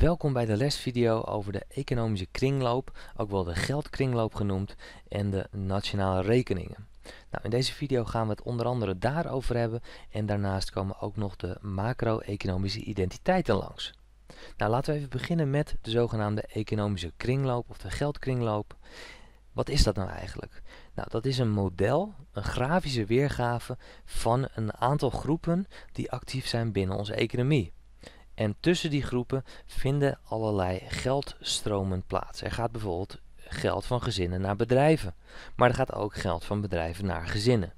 Welkom bij de lesvideo over de economische kringloop, ook wel de geldkringloop genoemd, en de nationale rekeningen. Nou, in deze video gaan we het onder andere daarover hebben en daarnaast komen ook nog de macro-economische identiteiten langs. Nou, laten we even beginnen met de zogenaamde economische kringloop of de geldkringloop. Wat is dat nou eigenlijk? Nou, dat is een model, een grafische weergave van een aantal groepen die actief zijn binnen onze economie. En tussen die groepen vinden allerlei geldstromen plaats. Er gaat bijvoorbeeld geld van gezinnen naar bedrijven, maar er gaat ook geld van bedrijven naar gezinnen.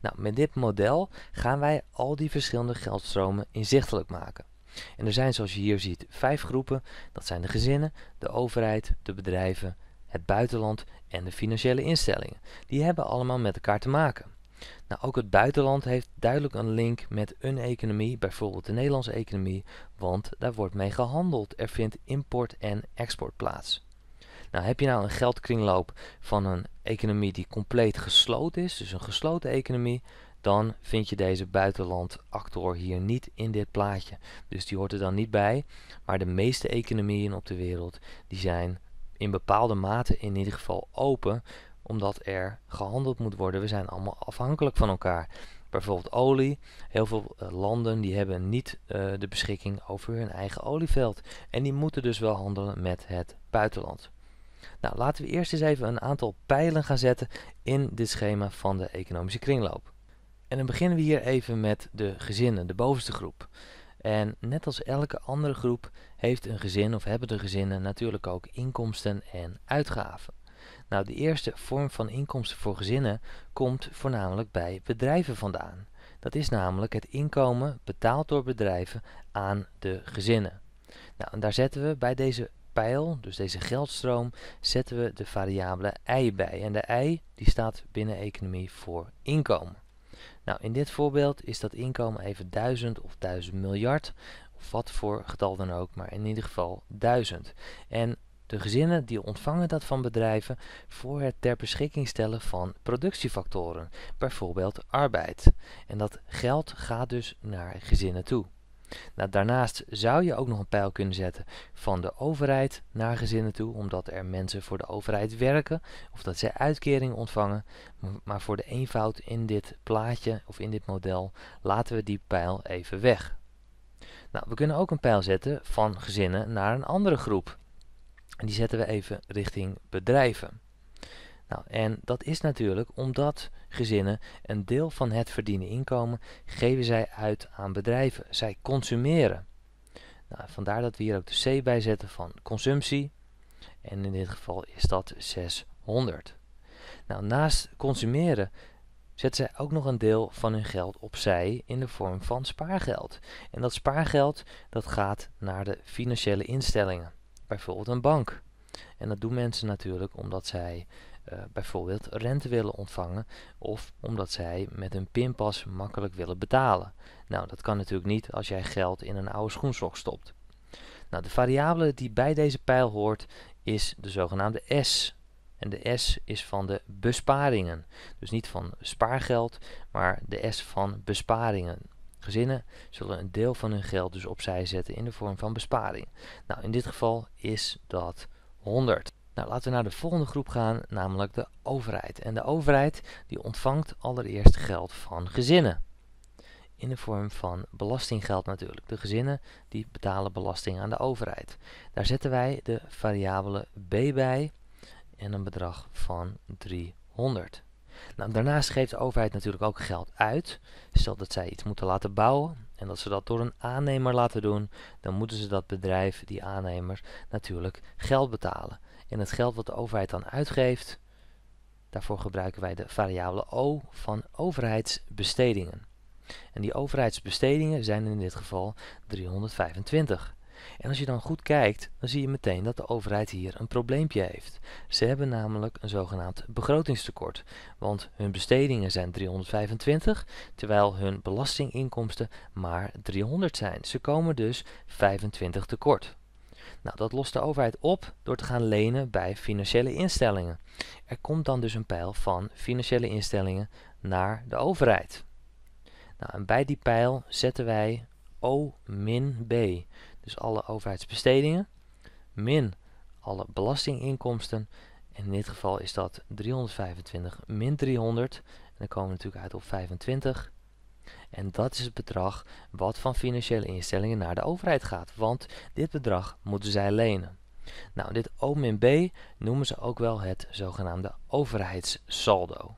Nou, met dit model gaan wij al die verschillende geldstromen inzichtelijk maken. En er zijn zoals je hier ziet vijf groepen. Dat zijn de gezinnen, de overheid, de bedrijven, het buitenland en de financiële instellingen. Die hebben allemaal met elkaar te maken. Nou, ook het buitenland heeft duidelijk een link met een economie, bijvoorbeeld de Nederlandse economie, want daar wordt mee gehandeld. Er vindt import en export plaats. Nou, heb je nou een geldkringloop van een economie die compleet gesloten is, dus een gesloten economie, dan vind je deze buitenland buitenlandactor hier niet in dit plaatje. Dus die hoort er dan niet bij. Maar de meeste economieën op de wereld die zijn in bepaalde mate in ieder geval open omdat er gehandeld moet worden. We zijn allemaal afhankelijk van elkaar. Bijvoorbeeld olie. Heel veel eh, landen die hebben niet eh, de beschikking over hun eigen olieveld. En die moeten dus wel handelen met het buitenland. Nou, laten we eerst eens even een aantal pijlen gaan zetten in dit schema van de economische kringloop. En dan beginnen we hier even met de gezinnen, de bovenste groep. En net als elke andere groep heeft een gezin of hebben de gezinnen natuurlijk ook inkomsten en uitgaven. Nou, de eerste vorm van inkomsten voor gezinnen komt voornamelijk bij bedrijven vandaan. Dat is namelijk het inkomen betaald door bedrijven aan de gezinnen. Nou, en daar zetten we bij deze pijl, dus deze geldstroom, zetten we de variabele i bij. En de i die staat binnen economie voor inkomen. Nou, in dit voorbeeld is dat inkomen even 1000 of 1000 miljard, of wat voor getal dan ook, maar in ieder geval 1000. En de gezinnen die ontvangen dat van bedrijven voor het ter beschikking stellen van productiefactoren, bijvoorbeeld arbeid. En dat geld gaat dus naar gezinnen toe. Nou, daarnaast zou je ook nog een pijl kunnen zetten van de overheid naar gezinnen toe, omdat er mensen voor de overheid werken of dat zij uitkeringen ontvangen. Maar voor de eenvoud in dit plaatje of in dit model laten we die pijl even weg. Nou, we kunnen ook een pijl zetten van gezinnen naar een andere groep. En die zetten we even richting bedrijven. Nou, en dat is natuurlijk omdat gezinnen een deel van het verdiende inkomen geven zij uit aan bedrijven. Zij consumeren. Nou, vandaar dat we hier ook de C bij zetten van consumptie. En in dit geval is dat 600. Nou, naast consumeren zetten zij ook nog een deel van hun geld opzij in de vorm van spaargeld. En dat spaargeld dat gaat naar de financiële instellingen bijvoorbeeld een bank. En dat doen mensen natuurlijk omdat zij eh, bijvoorbeeld rente willen ontvangen of omdat zij met hun pinpas makkelijk willen betalen. Nou, dat kan natuurlijk niet als jij geld in een oude schoenstok stopt. Nou, de variabele die bij deze pijl hoort is de zogenaamde S. En de S is van de besparingen. Dus niet van spaargeld, maar de S van besparingen. Gezinnen zullen een deel van hun geld dus opzij zetten in de vorm van besparing. Nou, in dit geval is dat 100. Nou, laten we naar de volgende groep gaan, namelijk de overheid. En de overheid die ontvangt allereerst geld van gezinnen. In de vorm van belastinggeld natuurlijk. De gezinnen die betalen belasting aan de overheid. Daar zetten wij de variabele b bij en een bedrag van 300. Nou, daarnaast geeft de overheid natuurlijk ook geld uit. Stel dat zij iets moeten laten bouwen en dat ze dat door een aannemer laten doen, dan moeten ze dat bedrijf, die aannemer, natuurlijk geld betalen. En het geld wat de overheid dan uitgeeft, daarvoor gebruiken wij de variabele O van overheidsbestedingen. En die overheidsbestedingen zijn in dit geval 325. En als je dan goed kijkt, dan zie je meteen dat de overheid hier een probleempje heeft. Ze hebben namelijk een zogenaamd begrotingstekort, want hun bestedingen zijn 325, terwijl hun belastinginkomsten maar 300 zijn. Ze komen dus 25 tekort. Nou, dat lost de overheid op door te gaan lenen bij financiële instellingen. Er komt dan dus een pijl van financiële instellingen naar de overheid. Nou, en bij die pijl zetten wij O min B. Dus alle overheidsbestedingen, min alle belastinginkomsten. in dit geval is dat 325 min 300. En dan komen we natuurlijk uit op 25. En dat is het bedrag wat van financiële instellingen naar de overheid gaat. Want dit bedrag moeten zij lenen. Nou, dit O-B noemen ze ook wel het zogenaamde overheidssaldo.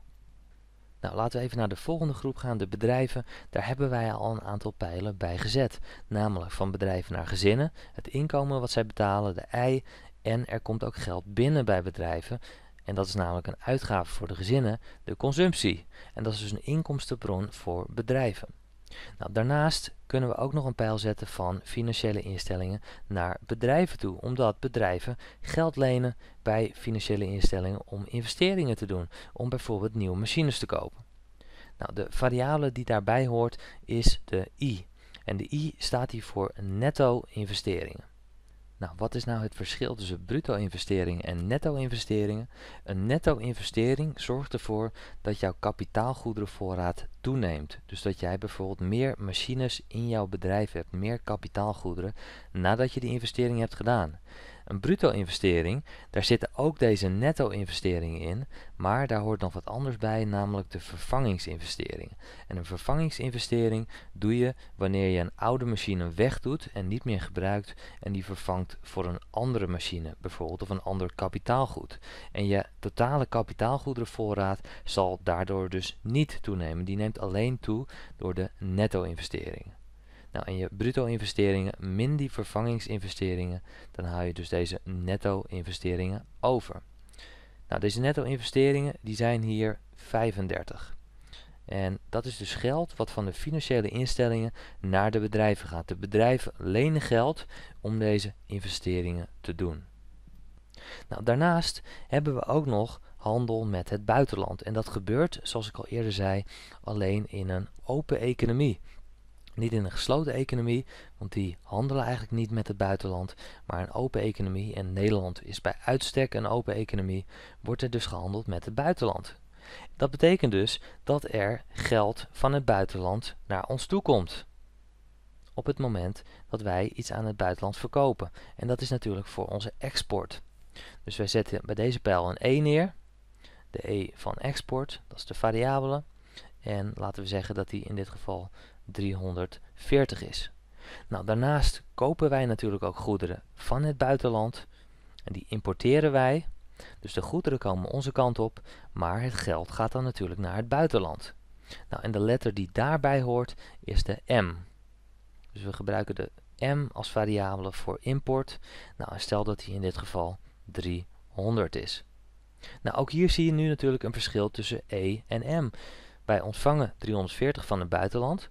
Nou, laten we even naar de volgende groep gaan, de bedrijven. Daar hebben wij al een aantal pijlen bij gezet. Namelijk van bedrijven naar gezinnen, het inkomen wat zij betalen, de ei. En er komt ook geld binnen bij bedrijven. En dat is namelijk een uitgave voor de gezinnen, de consumptie. En dat is dus een inkomstenbron voor bedrijven. Nou, daarnaast kunnen we ook nog een pijl zetten van financiële instellingen naar bedrijven toe, omdat bedrijven geld lenen bij financiële instellingen om investeringen te doen, om bijvoorbeeld nieuwe machines te kopen. Nou, de variabele die daarbij hoort is de I. En de I staat hier voor netto investeringen. Nou, wat is nou het verschil tussen bruto-investeringen en netto-investeringen? Een netto-investering zorgt ervoor dat jouw kapitaalgoederenvoorraad toeneemt. Dus dat jij bijvoorbeeld meer machines in jouw bedrijf hebt, meer kapitaalgoederen, nadat je die investering hebt gedaan. Een bruto-investering, daar zitten ook deze netto-investeringen in, maar daar hoort nog wat anders bij, namelijk de vervangingsinvestering. En een vervangingsinvestering doe je wanneer je een oude machine wegdoet en niet meer gebruikt en die vervangt voor een andere machine bijvoorbeeld of een ander kapitaalgoed. En je totale kapitaalgoederenvoorraad zal daardoor dus niet toenemen, die neemt alleen toe door de netto-investering. Nou, en je bruto investeringen min die vervangingsinvesteringen, dan haal je dus deze netto investeringen over. Nou, deze netto investeringen die zijn hier 35. En dat is dus geld wat van de financiële instellingen naar de bedrijven gaat. De bedrijven lenen geld om deze investeringen te doen. Nou, daarnaast hebben we ook nog handel met het buitenland. En dat gebeurt, zoals ik al eerder zei, alleen in een open economie. Niet in een gesloten economie, want die handelen eigenlijk niet met het buitenland, maar een open economie, en Nederland is bij uitstek een open economie, wordt er dus gehandeld met het buitenland. Dat betekent dus dat er geld van het buitenland naar ons toe komt. Op het moment dat wij iets aan het buitenland verkopen. En dat is natuurlijk voor onze export. Dus wij zetten bij deze pijl een E neer. De E van export, dat is de variabele. En laten we zeggen dat die in dit geval 340 is. Nou, daarnaast kopen wij natuurlijk ook goederen van het buitenland. En die importeren wij. Dus de goederen komen onze kant op, maar het geld gaat dan natuurlijk naar het buitenland. Nou, en de letter die daarbij hoort is de M. Dus we gebruiken de M als variabele voor import. Nou, stel dat die in dit geval 300 is. Nou, ook hier zie je nu natuurlijk een verschil tussen E en M. Wij ontvangen 340 van het buitenland,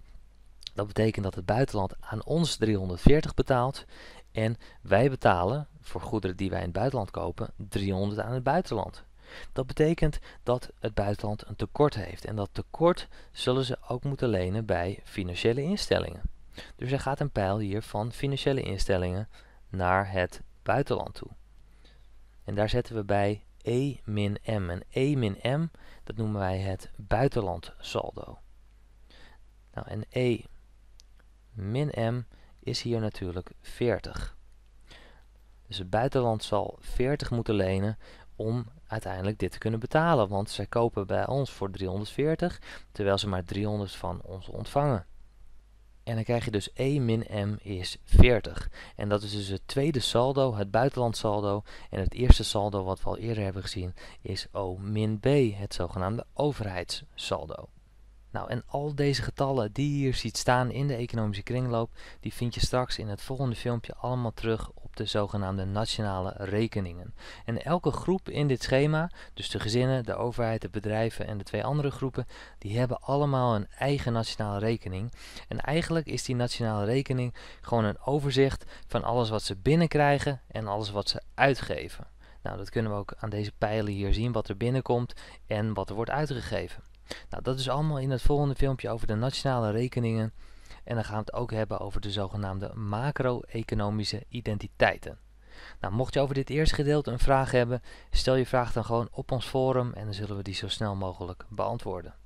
dat betekent dat het buitenland aan ons 340 betaalt en wij betalen voor goederen die wij in het buitenland kopen 300 aan het buitenland. Dat betekent dat het buitenland een tekort heeft en dat tekort zullen ze ook moeten lenen bij financiële instellingen. Dus er gaat een pijl hier van financiële instellingen naar het buitenland toe. En daar zetten we bij E-M. En E-M, dat noemen wij het buitenlandsaldo. Nou, en E min m is hier natuurlijk 40. Dus het buitenland zal 40 moeten lenen om uiteindelijk dit te kunnen betalen. Want zij kopen bij ons voor 340, terwijl ze maar 300 van ons ontvangen. En dan krijg je dus E min M is 40. En dat is dus het tweede saldo, het buitenlandsaldo. En het eerste saldo wat we al eerder hebben gezien is O min B, het zogenaamde overheidssaldo. Nou, en al deze getallen die je hier ziet staan in de economische kringloop, die vind je straks in het volgende filmpje allemaal terug op de zogenaamde nationale rekeningen. En elke groep in dit schema, dus de gezinnen, de overheid, de bedrijven en de twee andere groepen, die hebben allemaal een eigen nationale rekening. En eigenlijk is die nationale rekening gewoon een overzicht van alles wat ze binnenkrijgen en alles wat ze uitgeven. Nou, dat kunnen we ook aan deze pijlen hier zien, wat er binnenkomt en wat er wordt uitgegeven. Nou, dat is allemaal in het volgende filmpje over de nationale rekeningen. En dan gaan we het ook hebben over de zogenaamde macro-economische identiteiten. Nou, mocht je over dit eerste gedeelte een vraag hebben, stel je vraag dan gewoon op ons forum en dan zullen we die zo snel mogelijk beantwoorden.